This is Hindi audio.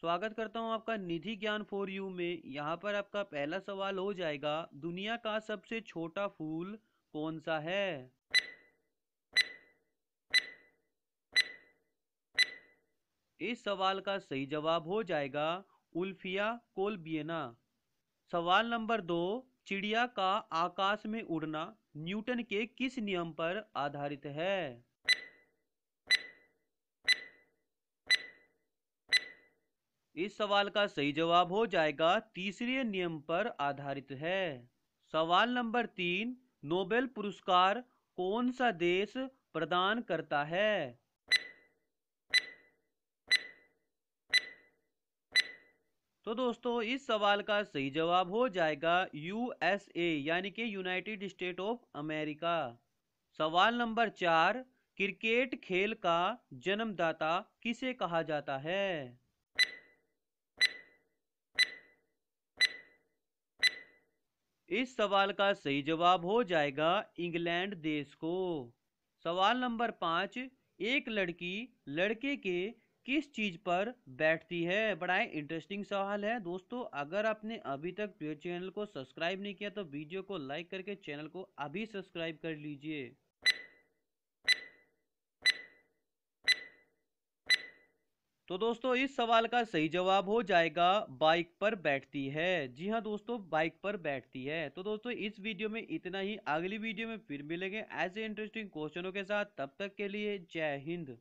स्वागत करता हूं आपका निधि ज्ञान फॉर यू में यहां पर आपका पहला सवाल हो जाएगा दुनिया का सबसे छोटा फूल कौन सा है इस सवाल का सही जवाब हो जाएगा उल्फिया कोलबियना सवाल नंबर दो चिड़िया का आकाश में उड़ना न्यूटन के किस नियम पर आधारित है इस सवाल का सही जवाब हो जाएगा तीसरे नियम पर आधारित है सवाल नंबर तीन नोबेल पुरस्कार कौन सा देश प्रदान करता है तो दोस्तों इस सवाल का सही जवाब हो जाएगा यूएसए यानी कि यूनाइटेड स्टेट ऑफ अमेरिका सवाल नंबर चार क्रिकेट खेल का जन्मदाता किसे कहा जाता है इस सवाल का सही जवाब हो जाएगा इंग्लैंड देश को सवाल नंबर पाँच एक लड़की लड़के के किस चीज़ पर बैठती है बड़ा ही इंटरेस्टिंग सवाल है दोस्तों अगर आपने अभी तक चैनल को सब्सक्राइब नहीं किया तो वीडियो को लाइक करके चैनल को अभी सब्सक्राइब कर लीजिए तो दोस्तों इस सवाल का सही जवाब हो जाएगा बाइक पर बैठती है जी हाँ दोस्तों बाइक पर बैठती है तो दोस्तों इस वीडियो में इतना ही अगली वीडियो में फिर मिलेंगे ऐसे इंटरेस्टिंग क्वेश्चनों के साथ तब तक के लिए जय हिंद